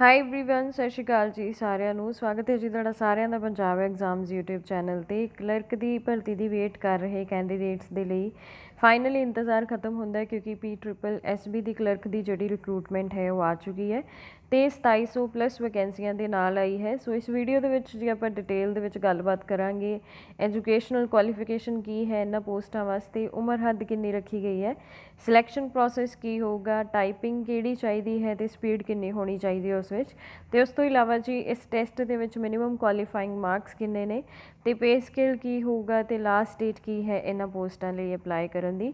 high everyone ਸਤਿ ਸ਼੍ਰੀ ਅਕਾਲ ਜੀ ਸਾਰਿਆਂ ਨੂੰ ਸਵਾਗਤ ਹੈ ਜੀ ਤੁਹਾਡਾ ਸਾਰਿਆਂ ਦਾ ਪੰਜਾਬ ਐਗਜ਼ਾਮਸ YouTube ਚੈਨਲ ਤੇ ਕਲਰਕ ਦੀ ਭਰਤੀ ਦੀ ਵੇਟ ਕਰ ਰਹੇ ਕੈਂਡੀਡੇਟਸ ਦੇ ਲਈ ਫਾਈਨਲੀ ਇੰਤਜ਼ਾਰ ਖਤਮ ਹੁੰਦਾ ਹੈ ਕਿਉਂਕਿ ਪੀ ਟ੍ਰਿਪਲ ਐਸਬੀ ਦੀ ਕਲਰਕ ਦੀ ਜਿਹੜੀ ਰਿਕਰੂਟਮੈਂਟ ਹੈ ਉਹ ਆ ਚੁੱਕੀ ਹੈ ਤੇ 2700 ਪਲੱਸ ਵੈਕੈਂਸੀਆਂ ਦੇ ਨਾਲ ਆਈ ਹੈ ਸੋ ਇਸ ਵੀਡੀਓ ਦੇ ਵਿੱਚ ਜੇ ਆਪਾਂ ਡਿਟੇਲ ਦੇ ਵਿੱਚ ਗੱਲਬਾਤ ਕਰਾਂਗੇ ਐਜੂਕੇਸ਼ਨਲ ਕੁਆਲੀਫਿਕੇਸ਼ਨ ਕੀ ਹੈ ਇਹਨਾਂ ਪੋਸਟਾਂ ਵਾਸਤੇ ਉਮਰ ਹੱਦ ਕਿੰਨੀ ਰੱਖੀ ਗਈ ਹੈ ਸਿਲੈਕਸ਼ਨ ਪ੍ਰੋਸੈਸ ਕੀ ਹੋਊਗਾ ਟਾਈਪਿੰਗ ਕਿਹੜੀ ਚਾਹੀਦੀ ਹੈ ਤੇ ਸਪੀਡ ਕਿੰਨੀ ਹੋਣੀ ਚਾਹੀਦੀ ਹੈ ਉਸ ਵਿੱਚ ਤੇ ਉਸ ਤੋਂ ਇਲਾਵਾ ਜੀ ਇਸ ਟੈਸਟ ਦੇ ਵਿੱਚ ਮਿਨੀਮਮ ਕੁਆਲੀਫਾਈਂਗ ਮਾਰਕਸ ਕਿੰਨੇ ਨੇ ਤੇ ਪੇ ਸਕੇਲ ਕੀ ਹੋਊਗਾ ਤੇ ਲਾਸਟ ਡੇਟ ਕੀ ਹੈ ਇਹਨਾਂ ਪੋਸਟਾਂ ਲਈ ਅਪਲਾਈ ਕਰ ਕਰਨ ਦੀ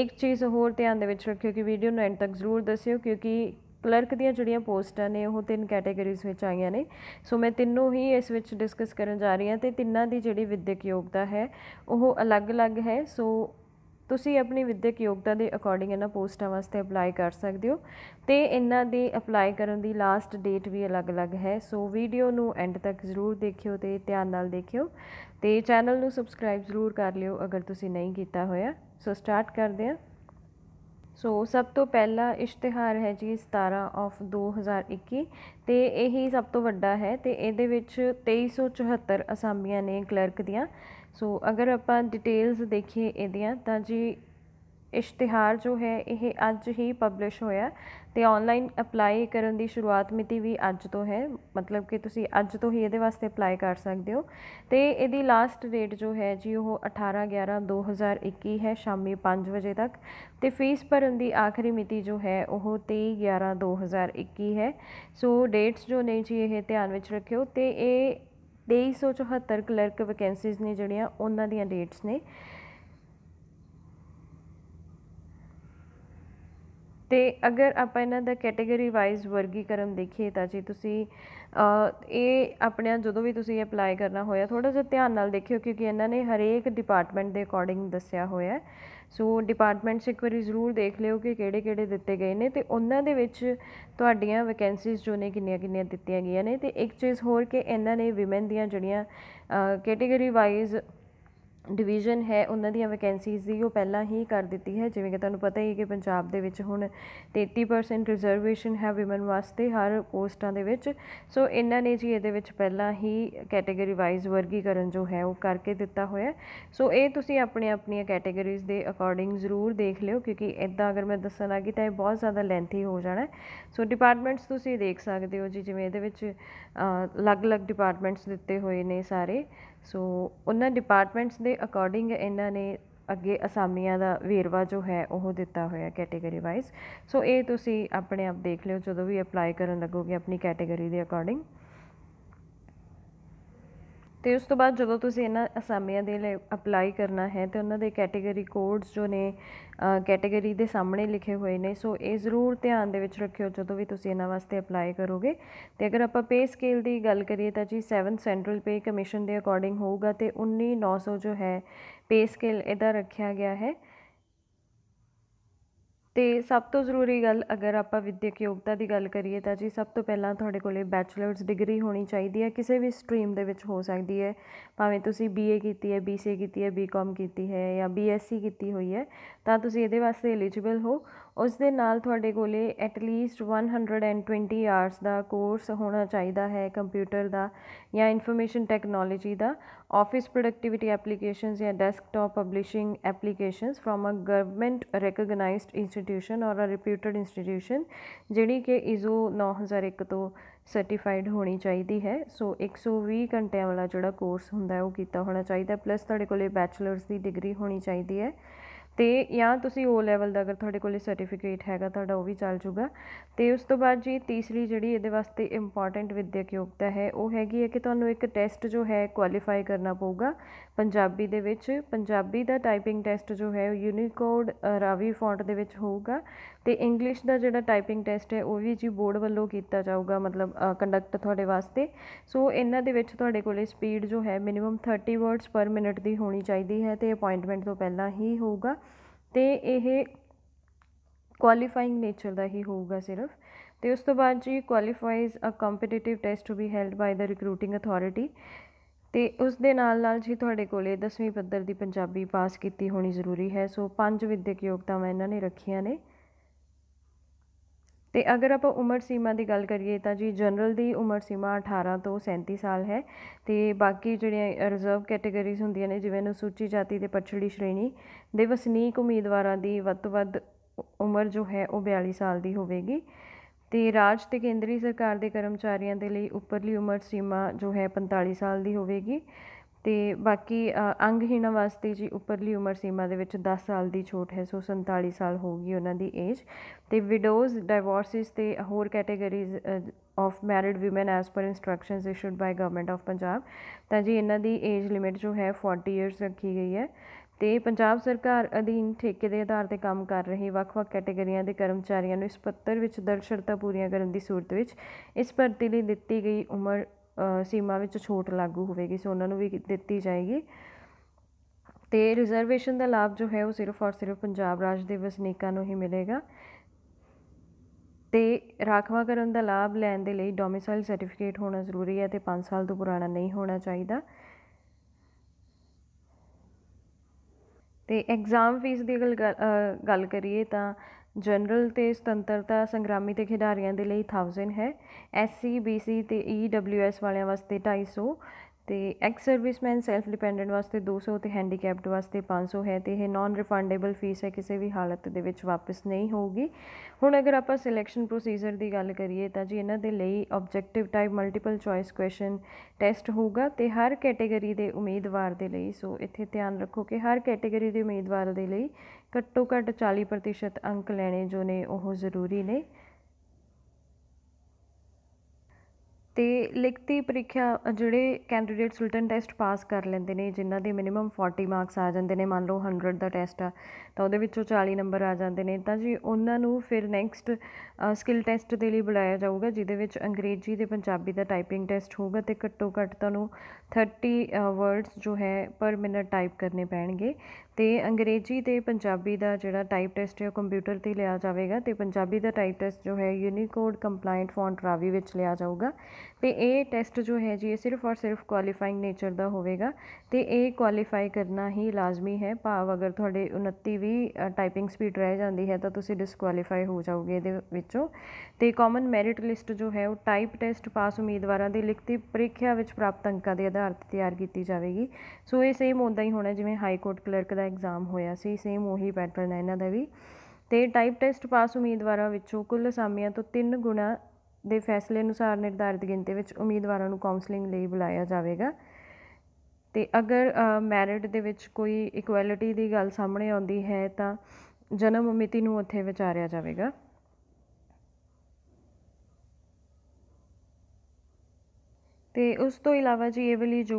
ਇੱਕ ਚੀਜ਼ ਹੋਰ ਧਿਆਨ ਦੇ ਵਿੱਚ ਰੱਖਿਓ ਕਿ ਵੀਡੀਓ ਨੂੰ ਐਂਡ ਤੱਕ ਜ਼ਰੂਰ ਦੱਸਿਓ ਕਿਉਂਕਿ ਕਲਰਕ ਦੀਆਂ ਜਿਹੜੀਆਂ ਪੋਸਟਾਂ ਨੇ ਉਹ ਤਿੰਨ ਕੈਟਾਗਰੀਜ਼ ਵਿੱਚ ਆਈਆਂ ਨੇ ਸੋ ਮੈਂ ਤਿੰਨੋਂ ਹੀ ਇਸ ਵਿੱਚ ਡਿਸਕਸ ਕਰਨ ਜਾ ਰਹੀ ਹਾਂ ਤੇ ਤਿੰਨਾਂ ਦੀ ਜਿਹੜੀ ਵਿਦਿਅਕ ਯੋਗਤਾ ਹੈ ਉਹ ਅਲੱਗ-ਅਲੱਗ ਹੈ ਸੋ ਤੁਸੀਂ ਆਪਣੀ ਵਿੱਦਿਅਕ ਯੋਗਤਾ ਦੇ ਅਕੋਰਡਿੰਗ ਇਹਨਾਂ ਪੋਸਟਾਂ ਵਾਸਤੇ ਅਪਲਾਈ ਕਰ ਸਕਦੇ ਹੋ ਤੇ ਇਹਨਾਂ ਦੀ ਅਪਲਾਈ ਕਰਨ ਦੀ ਲਾਸਟ ਡੇਟ ਵੀ ਅਲੱਗ-ਅਲੱਗ ਹੈ ਸੋ ਵੀਡੀਓ ਨੂੰ ਐਂਡ ਤੱਕ ਜ਼ਰੂਰ ਦੇਖਿਓ ਤੇ ਧਿਆਨ ਨਾਲ ਦੇਖਿਓ ਤੇ ਚੈਨਲ ਨੂੰ ਸਬਸਕ੍ਰਾਈਬ ਜ਼ਰੂਰ ਕਰ ਲਿਓ ਅਗਰ ਤੁਸੀਂ ਨਹੀਂ ਕੀਤਾ ਹੋਇਆ ਸੋ ਸਟਾਰਟ ਕਰਦੇ ਹਾਂ ਸੋ ਸਭ ਤੋਂ ਪਹਿਲਾ ਇਸ਼ਤਿਹਾਰ ਹੈ ਜੀ 17 ਆਫ 2021 ਤੇ ਇਹੀ ਸਭ ਤੋਂ ਵੱਡਾ ਹੈ ਤੇ ਇਹਦੇ ਵਿੱਚ 2374 ਅਸਾਮੀਆਂ ਨੇ ਕਲਰਕ ਦੀਆਂ ਸੋ ਅਗਰ ਆਪਾਂ ਡਿਟੇਲਸ ਦੇਖੀਏ ਇਹਦੀਆਂ ਤਾਂ ਜੀ ਇਸ਼ਤਿਹਾਰ ਜੋ ਹੈ ਇਹ ਅੱਜ ਹੀ ਪਬਲਿਸ਼ ਹੋਇਆ ਤੇ ਆਨਲਾਈਨ ਅਪਲਾਈ ਕਰਨ ਦੀ ਸ਼ੁਰੂਆਤ ਮਿਤੀ ਵੀ ਅੱਜ ਤੋਂ ਹੈ ਮਤਲਬ ਕਿ ਤੁਸੀਂ ਅੱਜ ਤੋਂ ਹੀ ਇਹਦੇ ਵਾਸਤੇ ਅਪਲਾਈ ਕਰ ਸਕਦੇ ਹੋ ਤੇ ਇਹਦੀ ਲਾਸਟ ਡੇਟ ਜੋ ਹੈ ਜੀ ਉਹ 18 11 2021 ਹੈ ਸ਼ਾਮੀ 5 ਵਜੇ ਤੱਕ ਤੇ ਫੀਸ ਭਰਨ ਦੀ ਆਖਰੀ ਮਿਤੀ ਜੋ ਹੈ ਉਹ 23 11 2021 ਹੈ ਸੋ ਡੇਟਸ ਜੋ ਨੇ ਜੀ ਇਹ ਧਿਆਨ ਵਿੱਚ ਰੱਖਿਓ ਤੇ ਇਹ 2374 ਕਲਰਕ ਵੈਕੈਂਸੀਜ਼ ਨੇ ਜਿਹੜੀਆਂ ਉਹਨਾਂ ਦੀਆਂ ਡੇਟਸ ਨੇ ਤੇ ਅਗਰ ਆਪਾਂ ਇਹਨਾਂ ਦਾ ਕੈਟਾਗਰੀ ਵਾਈਜ਼ ਵਰਗੀਕਰਨ ਦੇਖੀਏ ਤਾਂ ਜੀ ਤੁਸੀਂ ਇਹ ਆਪਣਾ ਜਦੋਂ ਵੀ ਤੁਸੀਂ ਅਪਲਾਈ ਕਰਨਾ ਹੋਇਆ ਥੋੜਾ ਜਿਹਾ ਧਿਆਨ ਨਾਲ ਦੇਖਿਓ ਕਿਉਂਕਿ ਇਹਨਾਂ ਨੇ ਹਰੇਕ ਡਿਪਾਰਟਮੈਂਟ ਦੇ ਅਕੋਰਡਿੰਗ ਦੱਸਿਆ ਹੋਇਆ ਸੋ ਡਿਪਾਰਟਮੈਂਟ ਇੱਕ ਜ਼ਰੂਰ ਦੇਖ ਲਿਓ ਕਿ ਕਿਹੜੇ ਕਿਹੜੇ ਦਿੱਤੇ ਗਏ ਨੇ ਤੇ ਉਹਨਾਂ ਦੇ ਵਿੱਚ ਤੁਹਾਡੀਆਂ ਵੈਕੈਂਸੀਜ਼ ਜੋ ਨੇ ਕਿੰਨੀਆਂ ਕਿੰਨੀਆਂ ਦਿੱਤੀਆਂ ਗਈਆਂ ਨੇ ਤੇ ਇੱਕ ਚੀਜ਼ ਹੋਰ ਕਿ ਇਹਨਾਂ ਨੇ ਵਿਮਨ ਦੀਆਂ ਜਿਹੜੀਆਂ ਕੈਟਾਗਰੀ ਵਾਈਜ਼ ਡਿਵੀਜ਼ਨ ਹੈ ਉਹਨਾਂ ਦੀਆਂ ਵੈਕੈਂਸੀਜ਼ ਦੀ ਉਹ ਪਹਿਲਾਂ ਹੀ ਕਰ ਦਿੱਤੀ ਹੈ ਜਿਵੇਂ ਕਿ ਤੁਹਾਨੂੰ ਪਤਾ ਹੀ ਹੈ ਕਿ ਪੰਜਾਬ ਦੇ ਵਿੱਚ ਹੁਣ 33% ਰਿਜ਼ਰਵੇਸ਼ਨ ਹੈ ਔਮਨ ਵਾਸਤੇ ਹਰ ਪੋਸਟਾਂ ਦੇ ਵਿੱਚ ਸੋ ਇਹਨਾਂ ਨੇ ਜੀ ਇਹਦੇ ਵਿੱਚ ਪਹਿਲਾਂ ਹੀ ਕੈਟਾਗਰੀ ਵਾਈਜ਼ ਵਰਗੀਕਰਨ ਜੋ ਹੈ ਉਹ ਕਰਕੇ ਦਿੱਤਾ ਹੋਇਆ ਸੋ ਇਹ ਤੁਸੀਂ ਆਪਣੇ ਆਪਣੀਆਂ ਕੈਟਾਗਰੀਜ਼ ਦੇ ਅਕੋਰਡਿੰਗ ਜ਼ਰੂਰ ਦੇਖ ਲਿਓ ਕਿਉਂਕਿ ਇਦਾਂ ਅਗਰ ਮੈਂ ਦੱਸਣ ਲੱਗੀ ਤਾਂ ਇਹ ਬਹੁਤ ਜ਼ਿਆਦਾ ਲੈਂਥੀ ਹੋ ਜਾਣਾ ਸੋ ਡਿਪਾਰਟਮੈਂਟਸ ਤੁਸੀਂ ਦੇਖ ਸਕਦੇ ਹੋ ਜੀ ਜਿਵੇਂ ਇਹਦੇ ਵਿੱਚ ਅਲੱਗ-ਅਲੱਗ ਡਿਪਾਰਟਮੈਂਟਸ ਦਿੱਤੇ ਹੋਏ ਨੇ ਸਾਰੇ ਸੋ ਉਹਨਾਂ ਡਿਪਾਰਟਮੈਂਟਸ ਦੇ ਅਕੋਰਡਿੰਗ ਇਹਨਾਂ ਨੇ ਅੱਗੇ ਅਸਾਮੀਆਂ ਦਾ ਵੇਰਵਾ ਜੋ ਹੈ ਉਹ ਦਿੱਤਾ ਹੋਇਆ ਕੈਟਾਗਰੀ ਵਾਈਜ਼ ਸੋ ਇਹ ਤੁਸੀਂ ਆਪਣੇ ਆਪ ਦੇਖ ਲਿਓ ਜਦੋਂ ਵੀ ਅਪਲਾਈ ਕਰਨ ਲੱਗੋਗੇ ਆਪਣੀ ਕੈਟਾਗਰੀ ਦੇ ਅਕੋਰਡਿੰਗ ਤੇ ਉਸ ਤੋਂ ਬਾਅਦ ਜਦੋਂ ਤੁਸੀਂ ਇਹਨਾਂ ਅਸਾਮੀਆਂ ਦੇ ਲਈ ਅਪਲਾਈ ਕਰਨਾ ਹੈ ਤੇ ਉਹਨਾਂ ਦੇ ਕੈਟਾਗਰੀ ਕੋਡਸ ਜੋ ਨੇ ਕੈਟਾਗਰੀ ਦੇ ਸਾਹਮਣੇ ਲਿਖੇ ਹੋਏ ਨੇ ਸੋ ਇਹ ਜ਼ਰੂਰ ਧਿਆਨ ਦੇ ਵਿੱਚ ਰੱਖਿਓ ਜਦੋਂ ਵੀ ਤੁਸੀਂ ਇਹਨਾਂ ਵਾਸਤੇ ਅਪਲਾਈ ਕਰੋਗੇ ਤੇ ਅਗਰ ਆਪਾਂ ਪੇ ਸਕੇਲ ਦੀ ਗੱਲ ਕਰੀਏ ਤਾਂ ਜੀ 7 ਸੈਂਟਰਲ ਪੇ ਕਮਿਸ਼ਨ ਦੇ ਅਕੋਰਡਿੰਗ ਹੋਊਗਾ ਤੇ 19900 ਜੋ ਹੈ ਪੇ ਸਕੇਲ ਇਹਦਾ ਰੱਖਿਆ ਗਿਆ ਹੈ ਤੇ ਸਭ ਤੋਂ ਜ਼ਰੂਰੀ ਗੱਲ ਅਗਰ ਆਪਾਂ ਵਿਦਿਅਕ ਯੋਗਤਾ ਦੀ ਗੱਲ ਕਰੀਏ ਤਾਂ ਜੀ ਸਭ ਤੋਂ ਪਹਿਲਾਂ ਤੁਹਾਡੇ ਕੋਲੇ ਬੈਚਲਰਸ ਡਿਗਰੀ ਹੋਣੀ ਚਾਹੀਦੀ ਹੈ ਕਿਸੇ ਵੀ ਸਟਰੀਮ ਦੇ ਵਿੱਚ ਹੋ ਸਕਦੀ ਹੈ ਭਾਵੇਂ ਤੁਸੀਂ ਬੀਏ ਕੀਤੀ ਹੈ ਬੀਸੀਏ ਕੀਤੀ ਹੈ ਬੀਕਾਮ ਕੀਤੀ ਹੈ ਜਾਂ ਬੀਐਸਸੀ ਕੀਤੀ ਹੋਈ ਹੈ ਤਾਂ ਤੁਸੀਂ ਇਹਦੇ ਵਾਸਤੇ ਐਲੀਜੀਬਲ ਹੋ ਉਸ ਦੇ ਨਾਲ ਤੁਹਾਡੇ ਕੋਲੇ ਐਟ ਲੀਸਟ 120 ਆਵਰਸ ਦਾ ਕੋਰਸ ਹੋਣਾ ਚਾਹੀਦਾ ਹੈ ਕੰਪਿਊਟਰ ਦਾ ਜਾਂ ਇਨਫੋਰਮੇਸ਼ਨ ਟੈਕਨੋਲੋਜੀ ਦਾ ਆਫਿਸ ਪ੍ਰੋਡਕਟਿਵਿਟੀ ਐਪਲੀਕੇਸ਼ਨਸ ਜਾਂ desktop publishing applications from a government recognised institution or a reputed institution ਜਿਹੜੀ ਕਿ ISO 9001 ਤੋਂ ਸਰਟੀਫਾਈਡ ਹੋਣੀ ਚਾਹੀਦੀ ਹੈ ਸੋ 120 ਘੰਟਿਆਂ ਵਾਲਾ ਜਿਹੜਾ ਕੋਰਸ ਹੁੰਦਾ ਹੈ ਉਹ ਕੀਤਾ ਹੋਣਾ ਚਾਹੀਦਾ ਪਲੱਸ ਤੁਹਾਡੇ ਕੋਲੇ ਬੈਚਲਰਸ ਦੀ ਡਿਗਰੀ ਹੋਣੀ ਚਾਹੀਦੀ ਹੈ ਤੇ ਜਾਂ ਤੁਸੀਂ ਓ ਲੈਵਲ ਦਾ ਅਗਰ ਤੁਹਾਡੇ ਕੋਲ ਸਰਟੀਫਿਕੇਟ ਹੈਗਾ ਤੁਹਾਡਾ ਉਹ ਵੀ ਚੱਲ ਜੂਗਾ ਤੇ ਉਸ ਤੋਂ ਬਾਅਦ ਜੀ ਤੀਸਰੀ ਜਿਹੜੀ ਇਹਦੇ ਵਾਸਤੇ ਇੰਪੋਰਟੈਂਟ ਵਿਦਿਅਕ ਯੋਗਤਾ ਹੈ ਉਹ ਹੈਗੀ ਹੈ ਕਿ ਤੁਹਾਨੂੰ ਇੱਕ ਟੈਸਟ ਜੋ ਹੈ ਕੁਆਲੀਫਾਈ ਕਰਨਾ ਪਊਗਾ ਪੰਜਾਬੀ ਦੇ ਵਿੱਚ ਪੰਜਾਬੀ ਦਾ ਟਾਈਪਿੰਗ ਟੈਸਟ ਜੋ ਹੈ ਯੂਨੀਕੋਡ ਰਾਵੀ ਫੌਂਟ ਦੇ ਵਿੱਚ ਹੋਊਗਾ ਤੇ ਇੰਗਲਿਸ਼ ਦਾ ਜਿਹੜਾ ਟਾਈਪਿੰਗ ਟੈਸਟ ਹੈ ਉਹ ਵੀ ਜੀ ਬੋਰਡ ਵੱਲੋਂ ਕੀਤਾ ਜਾਊਗਾ ਮਤਲਬ ਕੰਡਕਟ ਤੁਹਾਡੇ ਵਾਸਤੇ ਸੋ ਇਹਨਾਂ ਦੇ ਵਿੱਚ ਤੁਹਾਡੇ ਕੋਲੇ ਸਪੀਡ ਜੋ ਹੈ ਮਿਨੀਮਮ 30 ਵਰਡਸ ਪਰ ਮਿੰਟ ਦੀ ਹੋਣੀ ਚਾਹੀਦੀ ਹੈ ਤੇ ਅਪਾਇੰਟਮੈਂਟ ਤੋਂ ਪਹਿਲਾਂ ਹੀ ਹੋਊਗਾ ਤੇ ਇਹ ਕੁਆਲੀਫਾਈਂਗ ਨੇਚਰ ਦਾ ਹੀ ਹੋਊਗਾ ਸਿਰਫ ਤੇ ਉਸ ਤੋਂ ਬਾਅਦ ਜੀ qualifies a competitive test to be held by the recruiting authority ਤੇ ਉਸ ਦੇ ਨਾਲ ਨਾਲ ਜੀ ਤੁਹਾਡੇ ਕੋਲੇ 10ਵੀਂ ਪੱਧਰ ਦੀ ਪੰਜਾਬੀ ਪਾਸ ਕੀਤੀ ਹੋਣੀ ਜ਼ਰੂਰੀ ਹੈ ਸੋ ਪੰਜ ਵਿਦਿਅਕ ਯੋਗਤਾਵਾਂ ਇਹਨਾਂ ਨੇ ਰੱਖੀਆਂ ਨੇ ਤੇ ਅਗਰ ਆਪਾਂ ਉਮਰ ਸੀਮਾ ਦੀ ਗੱਲ ਕਰੀਏ ਤਾਂ ਜੀ ਜਨਰਲ ਦੀ ਉਮਰ ਸੀਮਾ 18 ਤੋਂ 37 ਸਾਲ ਹੈ ਤੇ ਬਾਕੀ ਜਿਹੜੀਆਂ ਰਿਜ਼ਰਵ ਕੈਟਾਗਰੀਜ਼ ਹੁੰਦੀਆਂ ਨੇ ਜਿਵੇਂ ਸੂਚੀ ਜਾਤੀ ਦੇ ਪਛੜੀ ਸ਼੍ਰੇਣੀ ਦੇ ਵਸਨੀਕ ਉਮੀਦਵਾਰਾਂ ਦੀ ਵੱਧ ਤੋਂ ਵੱਧ ਉਮਰ ਜੋ ਹੈ ਉਹ 42 ਸਾਲ ਦੀ ਹੋਵੇਗੀ ਤੇ ਰਾਜ ਤੇ ਕੇਂਦਰੀ ਸਰਕਾਰ ਦੇ ਕਰਮਚਾਰੀਆਂ ਦੇ ਲਈ ਉੱਪਰਲੀ ਉਮਰ ਸੀਮਾ ਜੋ ਹੈ 45 ਸਾਲ ਦੀ ਹੋਵੇਗੀ ਤੇ ਬਾਕੀ ਅੰਗਹੀਣ ਵਾਸਤੇ ਜੀ ਉੱਪਰਲੀ ਉਮਰ ਸੀਮਾ ਦੇ ਵਿੱਚ 10 ਸਾਲ ਦੀ ਛੋਟ ਹੈ ਸੋ 47 ਸਾਲ ਗਈ ਉਹਨਾਂ ਦੀ ਏਜ ਤੇ ਵਿਡੋਜ਼ ਡਾਈਵੋਰਸਿਸ ਤੇ ਹੋਰ categories of married women as per instructions issued by government of Punjab ਤਾਂ ਜੀ ਇਹਨਾਂ ਦੀ ਏਜ ਲਿਮਿਟ ਜੋ ਹੈ 40 ਇਅਰਸ ਰੱਖੀ ਗਈ ਹੈ ਤੇ ਪੰਜਾਬ ਸਰਕਾਰ ਅਧੀਨ ਠੇਕੇ ਦੇ ਆਧਾਰ ਤੇ ਕੰਮ ਕਰ ਰਹੇ ਵੱਖ-ਵੱਖ ਕੈਟੇਗਰੀਆਂ ਦੇ ਕਰਮਚਾਰੀਆਂ ਨੂੰ ਇਸ ਪੱਤਰ ਵਿੱਚ ਦਰਸ਼ਰਤਾ ਪੂਰੀਆਂ ਕਰਨ ਦੀ ਸੂਰਤ ਵਿੱਚ ਇਸ ਭਰਤੀ ਲਈ ਦਿੱਤੀ ਗਈ ਉਮਰ ਸੀਮਾ ਵਿੱਚ ਛੋਟ ਲਾਗੂ ਹੋਵੇਗੀ ਸੋ ਉਹਨਾਂ ਨੂੰ ਵੀ ਦਿੱਤੀ ਜਾਏਗੀ ਤੇ ਰਿਜ਼ਰਵੇਸ਼ਨ ਦਾ ਲਾਭ ਜੋ ਹੈ ਉਹ ਸਿਰਫ ਔਰ ਸਿਰਫ ਪੰਜਾਬ ਰਾਜ ਦੇ ਵਸਨੀਕਾਂ ਨੂੰ ਹੀ ਮਿਲੇਗਾ ਤੇ ਰਾਖਵਾ ਕਰਨ ਦਾ ਲਾਭ ਲੈਣ ਦੇ ਲਈ ਡੋਮਿਸਾਈਲ ਸਰਟੀਫਿਕੇਟ ਹੋਣਾ ਜ਼ਰੂਰੀ ਹੈ ਤੇ 5 ਸਾਲ ਤੋਂ ਪੁਰਾਣਾ ਨਹੀਂ ਹੋਣਾ ਚਾਹੀਦਾ ਤੇ ਐਗਜ਼ਾਮ ਫੀਸ ਦੀ ਗੱਲ ਗੱਲ ਕਰੀਏ ਤਾਂ ਜਨਰਲ ਤੇ ਸੁਤੰਤਰਤਾ ਸੰਗਰਾਮੀ ਤੇ ਖਿਡਾਰੀਆਂ ਦੇ ਲਈ 1000 ਹੈ ਐਸਸੀ ਬੀਸੀ ਤੇ ਈਡਬਲਯੂਐਸ ਵਾਲਿਆਂ ਵਾਸਤੇ 250 ਤੇ ਐਕਸ ਸਰਵਿਸਮੈਨ ਸੈਲਫ ਡਿਪੈਂਡੈਂਟ ਵਾਸਤੇ 200 ਤੇ ਹੈਂਡੀਕੈਪਡ ਵਾਸਤੇ 500 ਹੈ ਤੇ ਇਹ ਨਾਨ ਰਿਫੰਡੇਬਲ ਫੀਸ ਹੈ ਕਿਸੇ ਵੀ ਹਾਲਤ ਦੇ ਵਿੱਚ ਵਾਪਸ ਨਹੀਂ ਹੋਊਗੀ ਹੁਣ ਅਗਰ ਆਪਾਂ ਸਿਲੈਕਸ਼ਨ ਪ੍ਰੋਸੀਜਰ ਦੀ ਗੱਲ ਕਰੀਏ ਤਾਂ ਜੀ ਇਹਨਾਂ ਦੇ ਲਈ objective type multiple choice question test ਹੋਊਗਾ ਤੇ ਹਰ ਕੈਟਾਗਰੀ ਦੇ ਉਮੀਦਵਾਰ ਦੇ ਲਈ ਸੋ ਇੱਥੇ ਧਿਆਨ ਰੱਖੋ ਕਿ ਹਰ ਕੈਟਾਗਰੀ ਦੇ ਉਮੀਦਵਾਰ ਦੇ ਲਈ ਘੱਟੋ ਘੱਟ 40% ਅੰਕ ਲੈਣੇ ਜੋ ਨੇ ਉਹ ਜ਼ਰੂਰੀ ਨੇ ਤੇ ਲਿਖਤੀ ਪ੍ਰੀਖਿਆ ਜਿਹੜੇ ਕੈਂਡੀਡੇਟਸ ਰਿਟਨ ਟੈਸਟ ਪਾਸ ਕਰ ਲੈਂਦੇ ਨੇ ਜਿਨ੍ਹਾਂ ਦੇ ਮਿਨੀਮਮ 40 ਮਾਰਕਸ ਆ ਜਾਂਦੇ ਨੇ ਮੰਨ ਲਓ 100 ਦਾ ਟੈਸਟ ਆ ਤਾਂ ਉਹਦੇ ਵਿੱਚੋਂ 40 ਨੰਬਰ ਆ ਜਾਂਦੇ ਨੇ ਤਾਂ ਜੀ ਉਹਨਾਂ ਨੂੰ ਫਿਰ ਨੈਕਸਟ ਸਕਿੱਲ ਟੈਸਟ ਦੇ ਲਈ ਬੁਲਾਇਆ ਜਾਊਗਾ ਜਿਹਦੇ ਵਿੱਚ ਅੰਗਰੇਜ਼ੀ ਤੇ ਪੰਜਾਬੀ ਦਾ ਟਾਈਪਿੰਗ ਟੈਸਟ ਹੋਊਗਾ ਤੇ ਘੱਟੋ ਘੱਟ ਤੁਹਾਨੂੰ 30 ਵਰਡਸ ਜੋ ਹੈ ਪਰ ਮਿੰਟ ਟਾਈਪ ਕਰਨੇ ਪੈਣਗੇ ਤੇ ਅੰਗਰੇਜ਼ੀ ਤੇ ਪੰਜਾਬੀ ਦਾ ਜਿਹੜਾ ਟਾਈਪ ਟੈਸਟ ਹੈ ਉਹ ਕੰਪਿਊਟਰ ਤੇ ਲਿਆ ਜਾਵੇਗਾ ਤੇ ਪੰਜਾਬੀ ਦਾ ਟਾਈਪ ਟੈਸਟ ਜੋ ਹੈ ਯੂਨੀਕੋਡ ਕੰਪਲਾਈਂਟ ਫੌਂਟ ਰਾਵੀ ਵਿੱਚ ਲਿਆ ਜਾਊਗਾ ਤੇ ਇਹ ਟੈਸਟ ਜੋ ਹੈ ਜੀ ਇਹ ਸਿਰਫ ਔਰ ਸਿਰਫ ਕੁਆਲੀਫਾਈਂਗ ਨੇਚਰ ਦਾ ਹੋਵੇਗਾ ਤੇ ਇਹ ਕੁਆਲੀਫਾਈ ਕਰਨਾ ਹੀ ਲਾਜ਼ਮੀ ਹੈ ਭਾਵ ਅਗਰ ਤੁਹਾਡੇ 29 ਵੀ ਟਾਈਪਿੰਗ ਸਪੀਡ ਰਹਿ ਜਾਂਦੀ ਹੈ ਤਾਂ ਤੁਸੀਂ ਡਿਸਕੁਆਲੀਫਾਈ ਹੋ ਜਾਓਗੇ ਇਹਦੇ ਵਿੱਚੋਂ ਤੇ ਕਾਮਨ ਮੈਰਿਟ ਲਿਸਟ ਜੋ ਹੈ ਉਹ ਟਾਈਪ ਟੈਸਟ ਪਾਸ ਉਮੀਦਵਾਰਾਂ ਦੀ ਲਿਖਤੀ ਪ੍ਰੀਖਿਆ ਵਿੱਚ ਪ੍ਰਾਪਤ ਅੰਕਾਂ ਦੇ ਆਧਾਰ ਤੇ ਤਿਆਰ ਕੀਤੀ ਜਾਵੇਗੀ ਸੋ ਇਹ ਸੇਮ ਹੁੰਦਾ ਹੀ ਹੋਣਾ ਜਿਵੇਂ ਹਾਈ ਕੋਰਟ ਕਲਰਕ ਦਾ ਐਗਜ਼ਾਮ ਹੋਇਆ ਸੀ ਸੇਮ ਉਹੀ ਪੈਟਰਨ ਹੈ ਇਹਨਾਂ ਦਾ ਵੀ ਤੇ ਟਾਈਪ ਟੈਸਟ ਪਾਸ ਉਮੀਦਵਾਰਾਂ ਵਿੱਚੋਂ ਕੁੱਲ ਸਾਮੀਆਂ ਤੋਂ 3 ਗੁਣਾ ਦੇ ਫੈਸਲੇ ਅਨੁਸਾਰ ਨਿਰਧਾਰਿਤ ਗਿਣਤੀ ਵਿੱਚ ਉਮੀਦਵਾਰਾਂ ਨੂੰ ਕਾਉਂਸਲਿੰਗ ਲਈ ਬੁਲਾਇਆ ਜਾਵੇਗਾ ਤੇ ਅਗਰ ਮੈਰਿਟ ਦੇ ਵਿੱਚ ਕੋਈ ਇਕੁਐਲਿਟੀ ਦੀ ਗੱਲ ਸਾਹਮਣੇ ਆਉਂਦੀ ਹੈ ਤਾਂ ਜਨਮ ਮਿਤੀ ਨੂੰ ਉੱਥੇ ਵਿਚਾਰਿਆ ਜਾਵੇਗਾ ਤੇ ਉਸ ਤੋਂ ਇਲਾਵਾ ਜੀ ਇਹ ਵਾਲੀ ਜੋ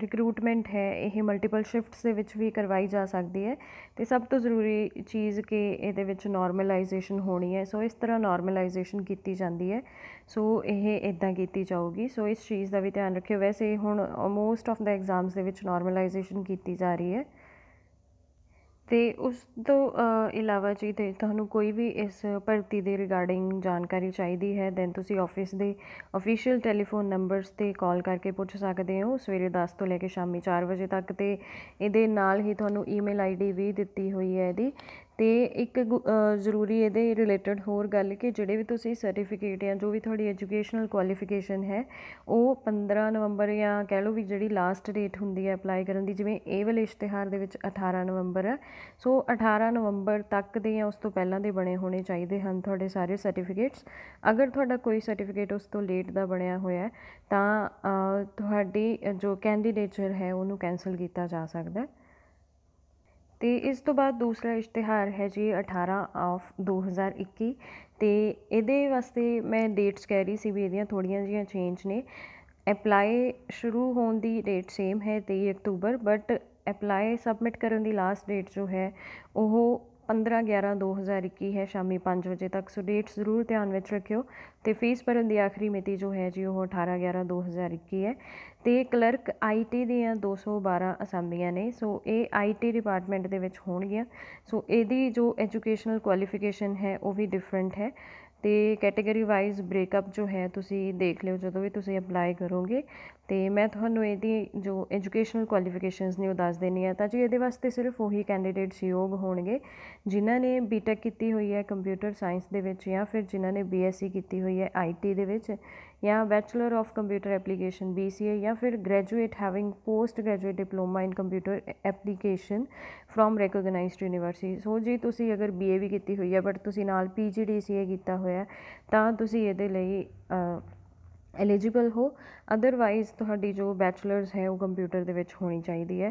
ਰਿਕਰੂਟਮੈਂਟ ਹੈ ਇਹ ਮਲਟੀਪਲ ਸ਼ਿਫਟਸ ਦੇ ਵਿੱਚ ਵੀ ਕਰਵਾਈ ਜਾ ਸਕਦੀ ਹੈ ਤੇ ਸਭ ਤੋਂ ਜ਼ਰੂਰੀ ਚੀਜ਼ ਕਿ ਇਹਦੇ ਵਿੱਚ ਨਾਰਮਲਾਈਜੇਸ਼ਨ ਹੋਣੀ ਹੈ ਸੋ ਇਸ ਤਰ੍ਹਾਂ ਨਾਰਮਲਾਈਜੇਸ਼ਨ ਕੀਤੀ ਜਾਂਦੀ ਹੈ ਸੋ ਇਹ ਇਦਾਂ ਕੀਤੀ ਜਾਊਗੀ ਸੋ ਇਸ ਚੀਜ਼ ਦਾ ਵੀ ਧਿਆਨ ਰੱਖਿਓ ਵੈਸੇ ਹੁਣ ਮੋਸਟ ਆਫ ਦਾ ਐਗਜ਼ਾਮਸ ਦੇ ਵਿੱਚ ਨਾਰਮਲਾਈਜੇਸ਼ਨ ਕੀਤੀ ਜਾ ਰਹੀ ਹੈ ਅਤੇ ਉਸ ਤੋਂ ਇਲਾਵਾ ਜੀ ਦੇ ਤੁਹਾਨੂੰ ਕੋਈ ਵੀ ਇਸ ਭਰਤੀ ਦੇ ਰਿਗਾਰਡਿੰਗ ਜਾਣਕਾਰੀ ਚਾਹੀਦੀ ਹੈ ਦੈਨ ਤੁਸੀਂ ਆਫਿਸ ਦੇ ਅਫੀਸ਼ੀਅਲ ਟੈਲੀਫੋਨ ਨੰਬਰਸ 'ਤੇ ਕਾਲ ਕਰਕੇ ਪੁੱਛ ਸਕਦੇ ਹੋ ਸਵੇਰੇ 10 ਤੋਂ ਲੈ ਕੇ ਸ਼ਾਮੀ 4 ਵਜੇ ਤੱਕ ਅਤੇ ਇਹਦੇ ਨਾਲ ਹੀ ਤੁਹਾਨੂੰ ਈਮੇਲ ਆਈਡੀ ਵੀ ਦਿੱਤੀ ਹੋਈ ਹੈ ਇਹਦੀ ਅਤੇ ਇੱਕ ਗੁ ਜ਼ਰੂਰੀ ਇਹਦੇ ਰਿਲੇਟਡ ਹੋਰ ਗੱਲ ਕਿ ਜਿਹੜੇ ਵੀ ਤੁਸੀਂ ਸਰਟੀਫਿਕੇਟ ਜਾਂ ਜੋ ਵੀ ਤੁਹਾਡੀ ਐਜੂਕੇਸ਼ਨਲ ਕੁਆਲੀਫਿਕੇਸ਼ਨ ਹੈ ਉਹ 15 ਨਵੰਬਰ ਜਾਂ ਕਹਿ ਲਓ ਵੀ ਜਿਹੜੀ ਲਾਸਟ ਡੇਟ ਹੁੰਦੀ ਹੈ ਅਪਲਾਈ ਕਰਨ ਦੀ ਜਿਵੇਂ ਇਹ ਵਾਲੇ ਇਸ਼ਤਿਹਾਰ ਦੇ ਵਿੱਚ 18 ਨਵੰਬਰ ਹੈ ਸੋ 18 ਨਵੰਬਰ ਤੱਕ ਦੇ ਜਾਂ ਉਸ ਤੋਂ ਪਹਿਲਾਂ ਦੇ ਬਣੇ ਹੋਣੇ ਚਾਹੀਦੇ ਹਨ ਤੁਹਾਡੇ ਸਾਰੇ ਸਰਟੀਫਿਕੇਟਸ ਅਗਰ ਤੁਹਾਡਾ ਕੋਈ ਸਰਟੀਫਿਕੇਟ ਉਸ ਤੋਂ ਲੇਟ ਦਾ ਬਣਿਆ ਹੋਇਆ ਤਾਂ ਤੁਹਾਡੀ ਜੋ ਕੈਂਡੀਡੇਚਰ ਹੈ ਉਹਨੂੰ ਕੈਨਸਲ ਕੀਤਾ ਜਾ ਸਕਦਾ ਅਤੇ ਇਸ ਤੋਂ ਬਾਅਦ ਦੂਸਰਾ ਇਸ਼ਤਿਹਾਰ ਹੈ ਜੀ ਅਠਾਰਾਂ ਆਫ ਦੋ ਹਜ਼ਾਰ ਇੱਕੀ ਅਤੇ ਇਹਦੇ ਵਾਸਤੇ ਮੈਂ ਡੇਟਸ ਕਹਿ ਰਹੀ ਸੀ ਵੀ ਇਹਦੀਆਂ ਥੋੜ੍ਹੀਆਂ ਜਿਹੀਆਂ ਚੇਂਜ ਨੇ ਅਪਲਾਈ ਸ਼ੁਰੂ ਹੋਣ ਦੀ ਡੇਟ ਸੇਮ ਹੈ ਤੇਈ ਅਕਤੂਬਰ ਬਟ ਅਪਲਾਈ ਸਬਮਿਟ ਕਰਨ ਦੀ ਲਾਸਟ ਡੇਟ ਜੋ ਹੈ ਉਹ 15 11 2021 ਹੈ ਸ਼ਾਮੀ 5 ਵਜੇ ਤੱਕ ਸੋ ਡੇਟ ਜ਼ਰੂਰ ਧਿਆਨ ਵਿੱਚ ਰੱਖਿਓ ਤੇ ਫੀਸ ਭਰਨ ਦੀ ਆਖਰੀ ਮਿਤੀ ਜੋ ਹੈ ਜੀ ਉਹ 18 11 2021 ਹੈ ਤੇ ਕਲਰਕ ਆਈਟੀ ਦੀਆਂ 212 ਅਸਾਮੀਆਂ ਨੇ ਸੋ ਇਹ ਆਈਟੀ ਡਿਪਾਰਟਮੈਂਟ ਦੇ ਵਿੱਚ ਹੋਣਗੀਆਂ ਸੋ ਇਹਦੀ ਜੋ ਐਜੂਕੇਸ਼ਨਲ ਕੁਆਲੀਫਿਕੇਸ਼ਨ ਹੈ ਉਹ ਵੀ ਡਿਫਰੈਂਟ ਹੈ ਤੇ ਕੈਟਾਗਰੀ ਵਾਈਜ਼ ਬ੍ਰੇਕਅਪ ਜੋ ਹੈ ਤੁਸੀਂ ਦੇਖ ਲਿਓ ਜਦੋਂ ਵੀ ਤੁਸੀਂ ਅਪਲਾਈ ਕਰੋਗੇ ਤੇ ਮੈਂ ਤੁਹਾਨੂੰ ਇਹਦੀ ਜੋ ਐਜੂਕੇਸ਼ਨਲ ਕੁਆਲੀਫਿਕੇਸ਼ਨਸ ਨੇ ਉਹ ਦੱਸ ਦੇਣੀ ਆ ਤਾਂ ਜੀ ਇਹਦੇ ਵਾਸਤੇ ਸਿਰਫ ਉਹੀ ਕੈਂਡੀਡੇਟਸ ਯੋਗ ਹੋਣਗੇ ਜਿਨ੍ਹਾਂ ਨੇ ਬੀਟੈਕ ਕੀਤੀ ਹੋਈ ਹੈ ਕੰਪਿਊਟਰ ਸਾਇੰਸ ਦੇ ਵਿੱਚ ਜਾਂ ਫਿਰ ਜਿਨ੍ਹਾਂ ਨੇ ਬੀਐਸਸੀ ਕੀਤੀ ਹੋਈ ਹੈ ਆਈਟੀ ਦੇ ਵਿੱਚ ਜਾਂ bachelor of computer application BCA ਜਾਂ ਫਿਰ graduate having post graduate diploma in computer application from recognised university so ਜੀ ਤੁਸੀਂ ਅਗਰ ਬੀਏ ਵੀ ਕੀਤੀ ਹੋਈ ਹੈ ਬਟ ਤੁਸੀਂ ਨਾਲ ਪੀਜੀਡੀਸੀਏ ਕੀਤਾ ਹੋਇਆ ਤਾਂ ਤੁਸੀਂ ਇਹਦੇ ਲਈ ਐਲੀਜੀਬਲ ਹੋ ਅਦਰਵਾਈਜ਼ ਤੁਹਾਡੀ ਜੋ ਬੈਚਲਰਸ ਹੈ ਉਹ ਕੰਪਿਊਟਰ ਦੇ ਵਿੱਚ ਹੋਣੀ ਚਾਹੀਦੀ ਹੈ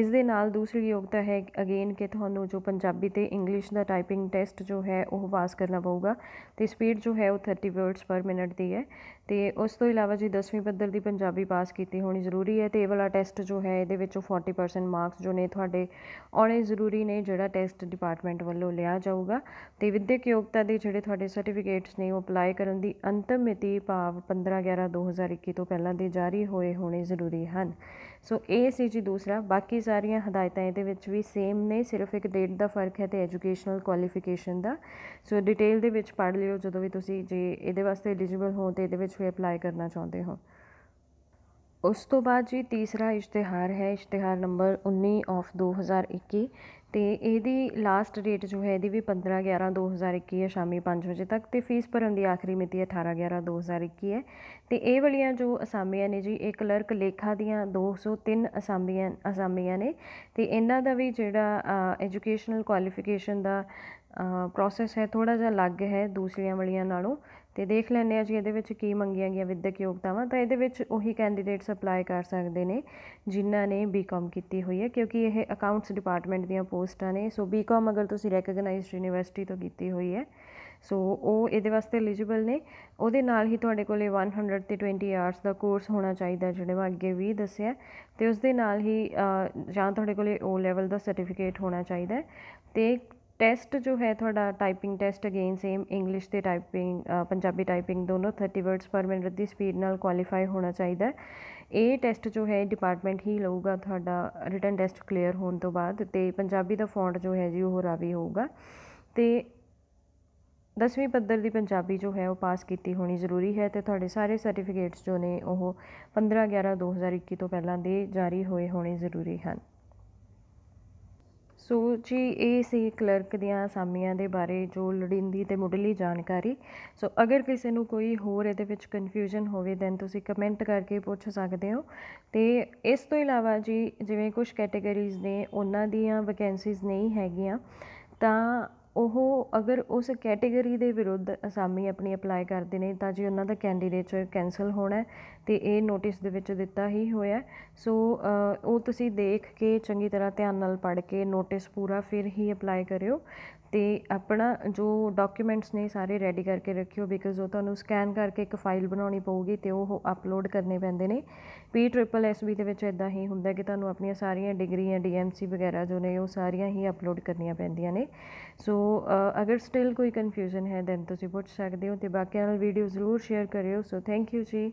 ਇਸ ਦੇ ਨਾਲ ਦੂਸਰੀ ਯੋਗਤਾ ਹੈ ਅਗੇਨ ਕਿ ਤੁਹਾਨੂੰ ਜੋ ਪੰਜਾਬੀ ਤੇ ਇੰਗਲਿਸ਼ ਦਾ ਟਾਈਪਿੰਗ ਟੈਸਟ ਜੋ ਹੈ ਉਹ ਪਾਸ ਕਰਨਾ ਪਊਗਾ ਤੇ ਸਪੀਡ ਜੋ ਹੈ ਉਹ 30 ਵਰਡਸ ਪਰ ਮਿੰਟ ਦੀ ਹੈ ਤੇ ਉਸ ਤੋਂ ਇਲਾਵਾ ਜੀ 10ਵੀਂ ਪੱਧਰ ਦੀ ਪੰਜਾਬੀ ਪਾਸ ਕੀਤੀ ਹੋਣੀ ਜ਼ਰੂਰੀ ਹੈ ਤੇ ਇਹ ਵਾਲਾ ਟੈਸਟ ਜੋ ਹੈ ਇਹਦੇ ਵਿੱਚੋਂ 40% ਮਾਰਕਸ ਜੋ ਨੇ ਤੁਹਾਡੇ ਆਉਣੇ ਜ਼ਰੂਰੀ ਨੇ ਜਿਹੜਾ ਟੈਸਟ ਡਿਪਾਰਟਮੈਂਟ ਵੱਲੋਂ ਲਿਆ ਜਾਊਗਾ ਤੇ ਵਿਦਿਅਕ ਯੋਗਤਾ ਦੇ ਜਿਹੜੇ ਤੁਹਾਡੇ ਸਰਟੀਫਿਕੇਟਸ ਨੇ ਉਹ ਅਪਲਾਈ ਕਰਨ ਦੀ ਅੰਤਮ ਮਿਤੀ ਭਾਵ 15 11 2021 ਤੋਂ ਪਹਿਲਾਂ ਦੇ ਜਾਰੀ ਹੋਏ ਹੋਣੇ ਜ਼ਰੂਰੀ ਹਨ ਸੋ ਇਹ ਸੀ ਜੀ ਦੂਸਰਾ ਬਾਕੀ ਸਾਰੀਆਂ ਹਦਾਇਤਾਂ ਇਹਦੇ ਵਿੱਚ ਵੀ ਸੇਮ ਨੇ ਸਿਰਫ ਇੱਕ ਡੇਟ ਦਾ ਫਰਕ ਹੈ ਤੇ ਐਜੂਕੇਸ਼ਨਲ ਕੁਆਲੀਫਿਕੇਸ਼ਨ ਦਾ ਸੋ ਡਿਟੇਲ ਦੇ ਵਿੱਚ ਪੜ੍ਹ ਲਿਓ ਜਦੋਂ ਵੀ ਤੁਸੀਂ ਜੇ ਇਹਦੇ ਵਾਸਤੇ ਐਲੀਜੀਬਲ ਹੋ ਤੇ ਇਹਦੇ ਵਿੱਚ ਵੀ ਅਪਲਾਈ ਕਰਨਾ ਚਾਹੁੰਦੇ ਹੋ ਉਸ ਤੋਂ ਬਾਅਦ ਜੀ ਤੀਸਰਾ ਇਸ਼ਤਿਹਾਰ ਹੈ ਇਸ਼ਤਿਹਾਰ ਨੰਬਰ 19 ਆਫ 2021 ਤੇ ਇਹਦੀ ਲਾਸਟ ਡੇਟ ਜੋ ਹੈ ਇਹਦੀ ਵੀ 15 11 2021 ਹੈ ਸ਼ਾਮੀ 5 ਵਜੇ ਤੱਕ ਤੇ ਫੀਸ ਭਰਨ ਦੀ ਆਖਰੀ ਮਿਤੀ 18 11 2021 ਹੈ ਤੇ ਇਹ ਵਾਲੀਆਂ ਜੋ ਅਸਾਮੀਆਂ ਨੇ ਜੀ ਇਹ ਕਲਰਕ ਲੇਖਾ ਦੀਆਂ 203 ਅਸਾਮੀਆਂ ਅਸਾਮੀਆਂ ਨੇ ਤੇ ਇਹਨਾਂ ਦਾ ਵੀ ਜਿਹੜਾ ਐਜੂਕੇਸ਼ਨਲ ਕੁਆਲੀਫਿਕੇਸ਼ਨ ਦਾ ਪ੍ਰੋਸੈਸ ਹੈ ਥੋੜਾ ਜਿਹਾ ਲੱਗ ਹੈ ਦੂਸਰੀਆਂ ਵਾਲੀਆਂ ਨਾਲੋਂ ਤੇ ਦੇਖ ਲੈਣੇ ਆ ਜੀ ਇਹਦੇ ਵਿੱਚ ਕੀ ਮੰਗੀਆਂ ਗਈਆਂ ਵਿਦਿਅਕ ਯੋਗਤਾਵਾਂ ਤਾਂ ਇਹਦੇ ਵਿੱਚ ਉਹੀ ਕੈਂਡੀਡੇਟਸ ਅਪਲਾਈ ਕਰ ਸਕਦੇ ਨੇ ਜਿਨ੍ਹਾਂ ਨੇ ਬੀਕਾਮ ਕੀਤੀ ਹੋਈ ਹੈ ਕਿਉਂਕਿ ਇਹ ਅਕਾਊਂਟਸ ਡਿਪਾਰਟਮੈਂਟ ਦੀਆਂ ਪੋਸਟਾਂ ਨੇ ਸੋ ਬੀਕਾਮ ਅਗਰ ਤੁਸੀਂ ਰੈਕਗਨਾਈਜ਼ਡ ਯੂਨੀਵਰਸਿਟੀ ਤੋਂ ਕੀਤੀ ਹੋਈ ਹੈ ਸੋ ਉਹ ਇਹਦੇ ਵਾਸਤੇ ਐਲੀਜੀਬਲ ਨੇ ਉਹਦੇ ਨਾਲ ਹੀ ਤੁਹਾਡੇ ਕੋਲੇ 100 ਤੇ 20 ਆਵਰਸ ਦਾ ਕੋਰਸ ਹੋਣਾ ਚਾਹੀਦਾ ਜਿਹੜੇ ਮੈਂ ਅੱਗੇ ਵੀ ਦੱਸਿਆ ਤੇ ਉਸ ਦੇ ਨਾਲ ਹੀ ਜਾਂ ਤੁਹਾਡੇ ਕੋਲੇ O ਲੈਵਲ ਦਾ ਸਰਟੀਫਿਕੇਟ ਹੋਣਾ ਚਾਹੀਦਾ ਤੇ ਟੈਸਟ ਜੋ ਹੈ ਤੁਹਾਡਾ typing test again same English ਤੇ ਟਾਈਪਿੰਗ ਪੰਜਾਬੀ ਟਾਈਪਿੰਗ ਦੋਨੋਂ 30 ਵਰਡਸ ਪਰ ਮਿੰਟ ਦੀ ਸਪੀਡ ਨਾਲ ਕੁਆਲੀਫਾਈ ਹੋਣਾ ਚਾਹੀਦਾ ਇਹ ਟੈਸਟ ਜੋ ਹੈ ਡਿਪਾਰਟਮੈਂਟ ਹੀ ਲਊਗਾ ਤੁਹਾਡਾ ਰਿਟਨ ਟੈਸਟ ਕਲੀਅਰ ਹੋਣ ਤੋਂ ਬਾਅਦ ਤੇ ਪੰਜਾਬੀ ਦਾ ਫੌਂਟ ਜੋ ਹੈ ਜੀ ਉਹ ਰਾਵੀ ਹੋਊਗਾ ਤੇ 10ਵੀਂ ਪੱਧਰ ਦੀ ਪੰਜਾਬੀ ਜੋ ਹੈ ਉਹ ਪਾਸ ਕੀਤੀ ਹੋਣੀ ਜ਼ਰੂਰੀ ਹੈ ਤੇ ਤੁਹਾਡੇ ਸਾਰੇ ਸਰਟੀਫਿਕੇਟਸ ਜੋ ਨੇ ਉਹ 15 11 2021 ਤੋਂ ਪਹਿਲਾਂ ਦੇ ਜਾਰੀ ਹੋਏ ਹੋਣੇ ਜ਼ਰੂਰੀ ਹਨ ਸੋ ਜੀ ਇਹ ਸੀ ਕਲਰਕ ਦੀਆਂ ਅਸਾਮੀਆਂ ਦੇ ਬਾਰੇ ਜੋ ਲੜਿੰਦੀ ਤੇ ਮੁੱਢਲੀ ਜਾਣਕਾਰੀ ਸੋ ਅਗਰ ਕਿਸੇ ਨੂੰ ਕੋਈ ਹੋਰ ਇਹਦੇ ਵਿੱਚ ਕਨਫਿਊਜ਼ਨ ਹੋਵੇ ਦੈਨ ਤੁਸੀਂ ਕਮੈਂਟ ਕਰਕੇ ਪੁੱਛ ਸਕਦੇ ਹੋ ਤੇ ਇਸ ਤੋਂ ਇਲਾਵਾ ਜੀ ਜਿਵੇਂ ਕੁਝ ਕੈਟਾਗਰੀਜ਼ ਨੇ ਉਹਨਾਂ ਦੀਆਂ ਵੈਕੈਂਸੀਜ਼ ਨਹੀਂ ਹੈਗੀਆਂ ਤਾਂ ਉਹ ਅਗਰ ਉਸ ਕੈਟਾਗਰੀ ਦੇ ਵਿਰੁੱਧ ਅਸਾਮੀ ਆਪਣੀ ਅਪਲਾਈ ਕਰਦੇ ਨੇ ਤਾਂ ਜੀ ਉਹਨਾਂ ਦਾ ਕੈਂਡੀਡੇਚਰ ਕੈਨਸਲ ਹੋਣਾ ਤੇ ਇਹ ਨੋਟਿਸ ਦੇ ਵਿੱਚ ਦਿੱਤਾ ਹੀ ਹੋਇਆ ਸੋ ਉਹ ਤੁਸੀਂ ਦੇਖ ਕੇ ਚੰਗੀ ਤਰ੍ਹਾਂ ਧਿਆਨ ਨਾਲ ਪੜ੍ਹ ਕੇ ਨੋਟਿਸ ਪੂਰਾ ਫਿਰ ਹੀ ਅਪਲਾਈ ਕਰਿਓ ਤੇ ਆਪਣਾ ਜੋ ਡਾਕੂਮੈਂਟਸ ਨੇ ਸਾਰੇ ਰੈਡੀ ਕਰਕੇ ਰੱਖਿਓ ਬਿਕਾਜ਼ ਉਹ ਤੁਹਾਨੂੰ ਸਕੈਨ ਕਰਕੇ ਇੱਕ ਫਾਈਲ ਬਣਾਉਣੀ ਪਊਗੀ ਤੇ ਉਹ ਅਪਲੋਡ ਕਰਨੇ ਪੈਂਦੇ ਨੇ ਪੀ ਟ੍ਰਿਪਲ ਐਸ ਬੀ ਦੇ ਵਿੱਚ ਇਦਾਂ ਹੀ ਹੁੰਦਾ ਕਿ ਤੁਹਾਨੂੰ ਆਪਣੀਆਂ ਸਾਰੀਆਂ ਡਿਗਰੀਆਂ ਡੀ ਐਮ ਸੀ ਵਗੈਰਾ ਜੋ ਨੇ ਉਹ ਸਾਰੀਆਂ ਹੀ ਅਪਲੋਡ ਕਰਨੀਆਂ ਪੈਂਦੀਆਂ ਨੇ ਸੋ ਅਗਰ ਸਟਿਲ ਕੋਈ ਕਨਫਿਊਜ਼ਨ ਹੈ ਦੈਨ ਤੁਸੀਂ ਪੁੱਛ ਸਕਦੇ ਹੋ ਤੇ ਬਾਕੀ ਨਾਲ ਵੀਡੀਓ ਜ਼ਰੂਰ ਸ਼ੇਅਰ ਕਰਿਓ ਸੋ ਥੈਂਕ ਯੂ ਜੀ